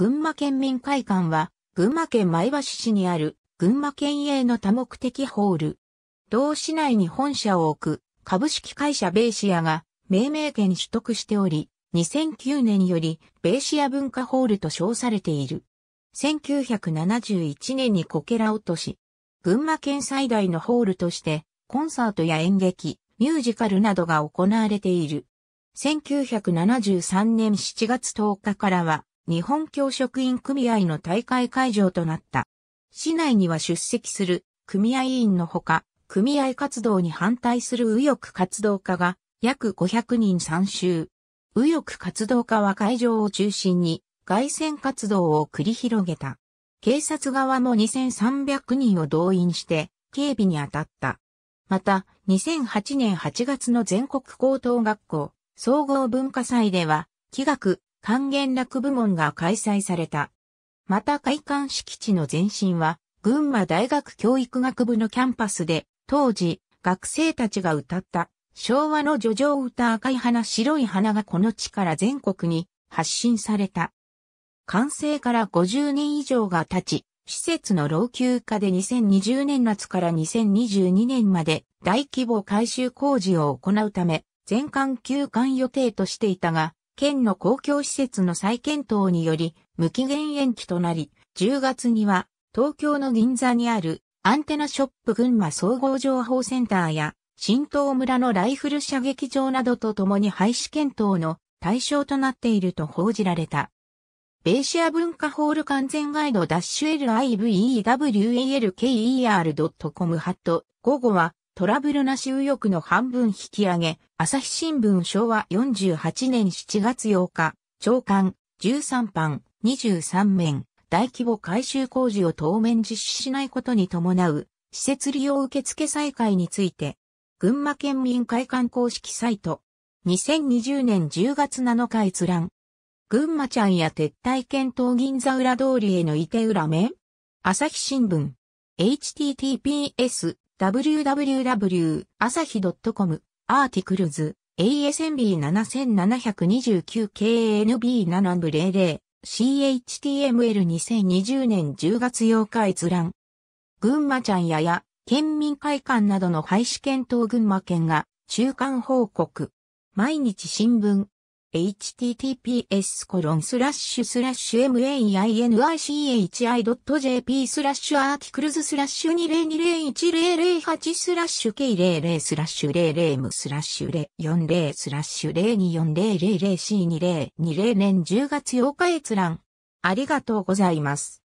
群馬県民会館は、群馬県前橋市にある、群馬県営の多目的ホール。同市内に本社を置く、株式会社ベイシアが、命名権取得しており、2009年より、ベイシア文化ホールと称されている。1971年にこけら落とし、群馬県最大のホールとして、コンサートや演劇、ミュージカルなどが行われている。1973年7月10日からは、日本教職員組合の大会会場となった。市内には出席する組合員のほか、組合活動に反対する右翼活動家が約500人参集。右翼活動家は会場を中心に外戦活動を繰り広げた。警察側も2300人を動員して警備に当たった。また、2008年8月の全国高等学校総合文化祭では、気学、半減楽部門が開催された。また会館敷地の前身は、群馬大学教育学部のキャンパスで、当時、学生たちが歌った、昭和の叙情歌赤い花白い花がこの地から全国に発信された。完成から50年以上が経ち、施設の老朽化で2020年夏から2022年まで大規模改修工事を行うため、全館休館予定としていたが、県の公共施設の再検討により、無期限延期となり、10月には、東京の銀座にあるアンテナショップ群馬総合情報センターや、新東村のライフル射撃場などと共に廃止検討の対象となっていると報じられた。ベーシア文化ホール完全ガイド -livewaelker.com ハット午後はトラブルなし右翼の半分引き上げ、朝日新聞昭和48年7月8日、長官、13班、23面、大規模改修工事を当面実施しないことに伴う、施設利用受付再開について、群馬県民会館公式サイト、2020年10月7日閲覧。群馬ちゃんや撤退検討銀座裏通りへの移転裏面朝日新聞 https www 朝日 .com アーティクルズ ASMB7729KNB700 CHTML2020 年10月8日閲覧。群馬ちゃんやや、県民会館などの廃止検討群馬県が中間報告。毎日新聞。https コロンスラッシュスラッシュ mainichi.jp スラッシュアーティクルズスラッシュ20201008スラッシュ k00 スラッシュ00ムスラッシュ040スラッシュ024000 c 2 0 2 0年10月8日閲覧。ありがとうございます。